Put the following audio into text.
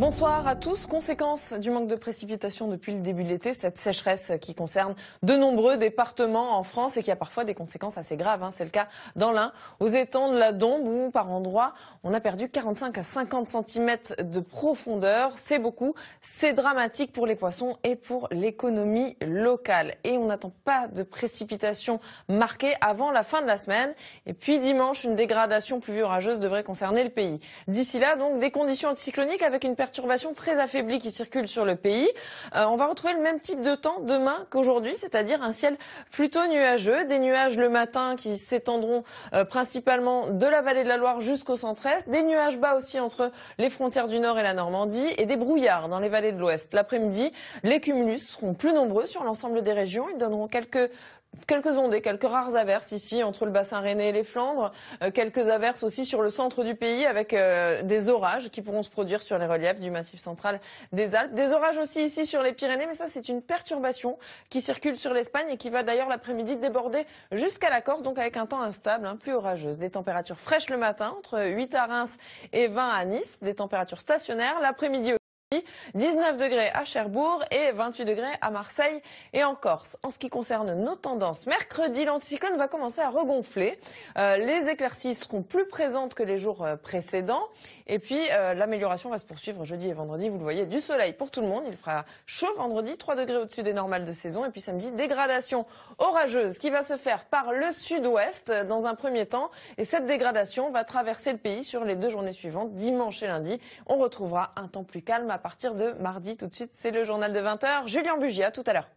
Bonsoir à tous. Conséquence du manque de précipitations depuis le début de l'été, cette sécheresse qui concerne de nombreux départements en France et qui a parfois des conséquences assez graves. Hein. C'est le cas dans l'Ain, aux étangs de la Dombe où par endroits on a perdu 45 à 50 cm de profondeur. C'est beaucoup, c'est dramatique pour les poissons et pour l'économie locale. Et on n'attend pas de précipitations marquées avant la fin de la semaine. Et puis dimanche, une dégradation plus orageuse devrait concerner le pays. D'ici là, donc, des conditions anticycloniques avec une perte perturbations très affaiblie qui circulent sur le pays. Euh, on va retrouver le même type de temps demain qu'aujourd'hui, c'est-à-dire un ciel plutôt nuageux, des nuages le matin qui s'étendront euh, principalement de la vallée de la Loire jusqu'au centre-est, des nuages bas aussi entre les frontières du nord et la Normandie et des brouillards dans les vallées de l'ouest. L'après-midi, les cumulus seront plus nombreux sur l'ensemble des régions, ils donneront quelques quelques ondées, quelques rares averses ici entre le bassin rennais et les Flandres, euh, quelques averses aussi sur le centre du pays avec euh, des orages qui pourront se produire sur les reliefs du massif central des Alpes, des orages aussi ici sur les Pyrénées, mais ça c'est une perturbation qui circule sur l'Espagne et qui va d'ailleurs l'après-midi déborder jusqu'à la Corse, donc avec un temps instable, hein, plus orageuse, des températures fraîches le matin entre 8 à Reims et 20 à Nice, des températures stationnaires l'après-midi 19 degrés à Cherbourg et 28 degrés à Marseille et en Corse. En ce qui concerne nos tendances, mercredi, l'anticyclone va commencer à regonfler. Euh, les éclaircies seront plus présentes que les jours euh, précédents. Et puis, euh, l'amélioration va se poursuivre jeudi et vendredi. Vous le voyez, du soleil pour tout le monde. Il fera chaud vendredi, 3 degrés au-dessus des normales de saison. Et puis samedi, dégradation orageuse qui va se faire par le sud-ouest dans un premier temps. Et cette dégradation va traverser le pays sur les deux journées suivantes, dimanche et lundi. On retrouvera un temps plus calme à partir de mardi. Tout de suite, c'est le journal de 20h. Julien Bugia, tout à l'heure.